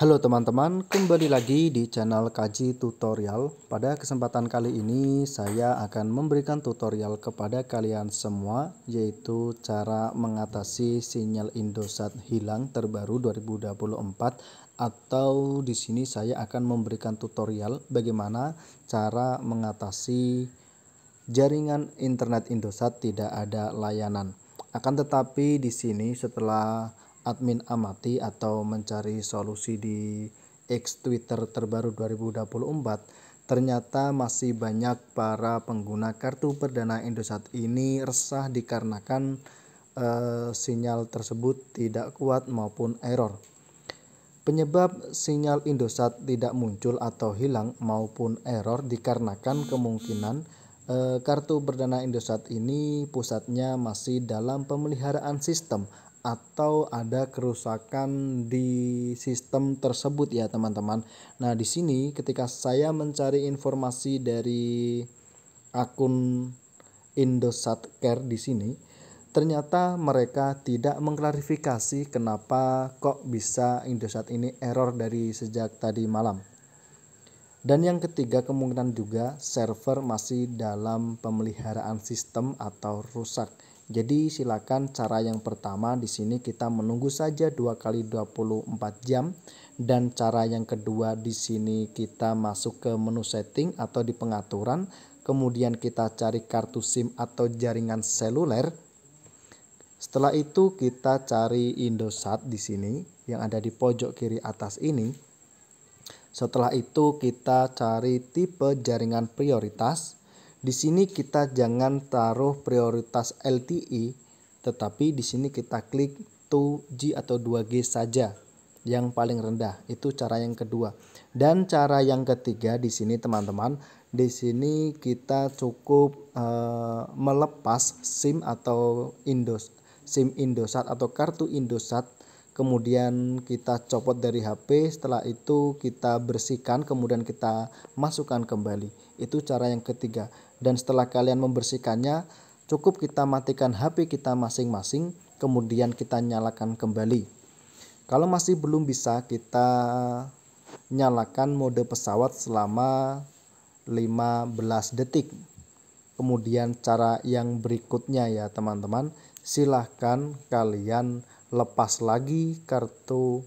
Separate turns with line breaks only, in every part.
Halo teman-teman, kembali lagi di channel Kaji Tutorial. Pada kesempatan kali ini saya akan memberikan tutorial kepada kalian semua yaitu cara mengatasi sinyal Indosat hilang terbaru 2024 atau di sini saya akan memberikan tutorial bagaimana cara mengatasi jaringan internet Indosat tidak ada layanan. Akan tetapi di sini setelah admin amati atau mencari solusi di X Twitter terbaru 2024, ternyata masih banyak para pengguna kartu perdana Indosat ini resah dikarenakan eh, sinyal tersebut tidak kuat maupun error. Penyebab sinyal Indosat tidak muncul atau hilang maupun error dikarenakan kemungkinan Eh, kartu perdana Indosat ini pusatnya masih dalam pemeliharaan sistem atau ada kerusakan di sistem tersebut ya teman-teman. Nah, di sini ketika saya mencari informasi dari akun Indosat Care di sini, ternyata mereka tidak mengklarifikasi kenapa kok bisa Indosat ini error dari sejak tadi malam. Dan yang ketiga kemungkinan juga server masih dalam pemeliharaan sistem atau rusak. Jadi silakan cara yang pertama di sini kita menunggu saja 2 kali 24 jam dan cara yang kedua di sini kita masuk ke menu setting atau di pengaturan kemudian kita cari kartu SIM atau jaringan seluler setelah itu kita cari Indosat di sini yang ada di pojok kiri atas ini setelah itu kita cari tipe jaringan prioritas. Di sini kita jangan taruh prioritas LTE, tetapi di sini kita klik 2G atau 2G saja yang paling rendah. Itu cara yang kedua. Dan cara yang ketiga di sini teman-teman, di sini kita cukup uh, melepas SIM atau Indos SIM Indosat atau kartu Indosat kemudian kita copot dari HP setelah itu kita bersihkan kemudian kita masukkan kembali itu cara yang ketiga dan setelah kalian membersihkannya cukup kita matikan HP kita masing-masing kemudian kita nyalakan kembali kalau masih belum bisa kita nyalakan mode pesawat selama 15 detik kemudian cara yang berikutnya ya teman-teman silahkan kalian lepas lagi kartu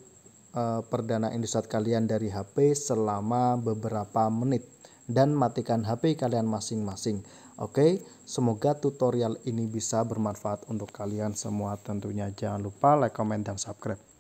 eh, perdana Indosat kalian dari HP selama beberapa menit dan matikan HP kalian masing-masing. Oke, semoga tutorial ini bisa bermanfaat untuk kalian semua. Tentunya jangan lupa like, comment dan subscribe.